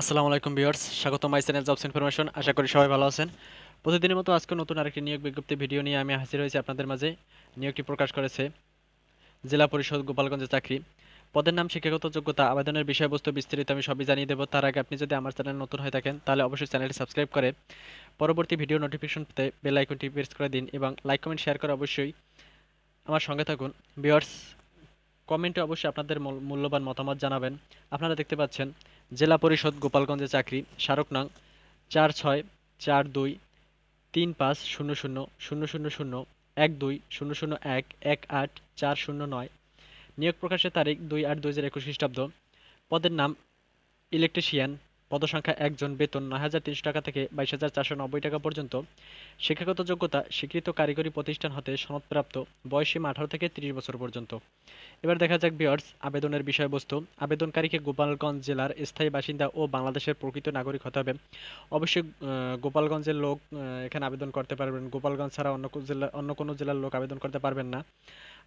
আসসালামু আলাইকুম ভিউয়ার্স স্বাগত মাই চ্যানেল জবস ইনফরমেশন আশা করি সবাই ভালো আছেন প্রতিদিনের মতো আজকে নতুন আরেকটি নিয়োগ বিজ্ঞপ্তি ভিডিও নিয়ে আমি হাজির হয়েছি আপনাদের মাঝে নিয়োগটি প্রকাশ করেছে জেলা পরিষদ গোপালগঞ্জে চাকরি পদের নাম শিক্ষাগত যোগ্যতা আবেদনের বিষয়বস্তু বিস্তারিত আমি সবই জানিয়ে দেবো তার আগে আপনি যদি আমার চ্যানেল নতুন হয়ে থাকেন তাহলে অবশ্যই চ্যানেলটি সাবস্ক্রাইব করে পরবর্তী ভিডিও নোটিফিকেশন পেতে বেল আইকনটি প্রেস করে দিন এবং লাইক কমেন্ট শেয়ার করে অবশ্যই আমার সঙ্গে থাকুন ভিউয়ার্স কমেন্টে অবশ্যই আপনাদের মূল্যবান মতামত জানাবেন আপনারা দেখতে পাচ্ছেন জেলা পরিষদ গোপালগঞ্জে চাকরি স্মারক চার ছয় চার দুই তিন পাঁচ শূন্য শূন্য শূন্য শূন্য শূন্য এক দুই শূন্য শূন্য এক এক আট চার শূন্য নয় নিয়োগ প্রকাশের তারিখ দুই আট দুই হাজার একুশ খ্রিস্টাব্দ পদের নাম ইলেকট্রিশিয়ান পদসংখ্যা একজন বেতন নয় হাজার তিনশো টাকা থেকে বাইশ হাজার চারশো নব্বই টাকা পর্যন্ত শিক্ষাগত যোগ্যতা স্বীকৃত কারিগরি প্রতিষ্ঠান হতে সনদপ্রাপ্ত সীমা আঠারো থেকে ত্রিশ বছর পর্যন্ত এবার দেখা যাক বিয়ার্স আবেদনের বিষয়বস্তু আবেদনকারীকে গোপালগঞ্জ জেলার স্থায়ী বাসিন্দা ও বাংলাদেশের প্রকৃত নাগরিক হতে হবে অবশ্যই গোপালগঞ্জের লোক এখানে আবেদন করতে পারবেন গোপালগঞ্জ ছাড়া অন্য জেলা অন্য কোনো জেলার লোক আবেদন করতে পারবেন না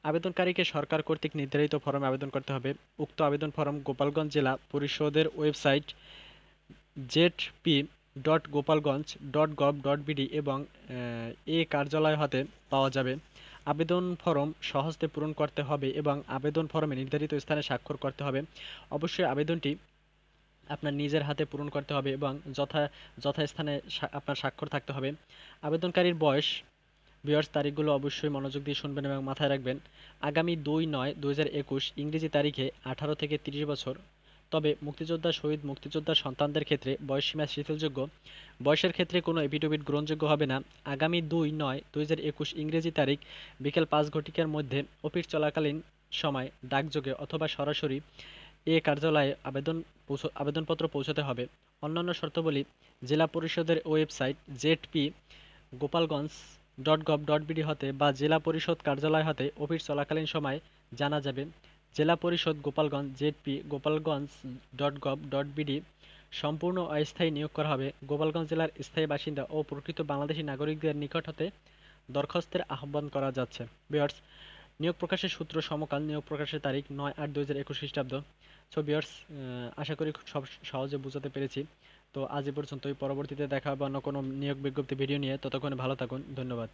আবেদনকারীকে সরকার কর্তৃক নির্ধারিত ফর্মে আবেদন করতে হবে উক্ত আবেদন ফর্ম গোপালগঞ্জ জেলা পরিষদের website ZP dot Gopalganj dot gov dot BD এবং এ কার্যালয় হতে পাওয়া যাবে আবেদন ফরম সহজতে পূরণ করতে হবে এবং আবেদন ফরমে নির্ধারিত স্থানে স্বাক্ষর করতে হবে অবশ্যই আবেদনটি আপনার নিজের হাতে পূরণ করতে হবে এবং যথা যথাস্থানে আপনার স্বাক্ষর থাকতে হবে আবেদনকারীর বয়স বিয়ার্স তারিখগুলো অবশ্যই মনোযোগ দিয়ে শুনবেন এবং মাথায় রাখবেন আগামী দুই নয় দু ইংরেজি তারিখে আঠারো থেকে তিরিশ বছর তবে মুক্তিযোদ্ধা শহীদ মুক্তিযোদ্ধার সন্তানদের ক্ষেত্রে বয়সসীমা শিথিলযোগ্য বয়সের ক্ষেত্রে কোনো এফিডেভিট গ্রহণযোগ্য হবে না আগামী দুই নয় দুই ইংরেজি তারিখ বিকেল পাঁচ ঘটিকার মধ্যে অফিস চলাকালীন সময় ডাকযোগে অথবা সরাসরি এ কার্যালয়ে আবেদন আবেদনপত্র পৌঁছাতে হবে অন্যান্য শর্তাবলী জেলা পরিষদের website Z P Gopalganj dot gov dot BD হতে বা জেলা পরিষদ কার্যালয় হতে অফিস চলাকালীন সময় জানা যাবে Zila Parishad Gopalganj ZP Gopalganj dot gov dot BD সম্পূর্ণ অস্থায়ী নিয়োগ করা হবে গোপালগঞ্জ জেলার স্থায়ী বাসিন্দা ও প্রকৃত বাংলাদেশি নাগরিকদের নিকট হতে দরখাস্তের আহ্বান করা যাচ্ছে বিয়ার্স নিয়োগ প্রকাশের সূত্র সমকাল নিয়োগ প্রকাশের তারিখ নয় আট দু হাজার একুশ খ্রিস্টাব্দ সো বিয়ার্স আশা করি খুব সহজে বোঝাতে পেরেছি তো আজ পর্যন্ত পর্যন্তই পরবর্তীতে দেখা হবে অন্য কোনো নিয়োগ বিজ্ঞপ্তি ভিডিও নিয়ে ততক্ষণে ভালো থাকুন ধন্যবাদ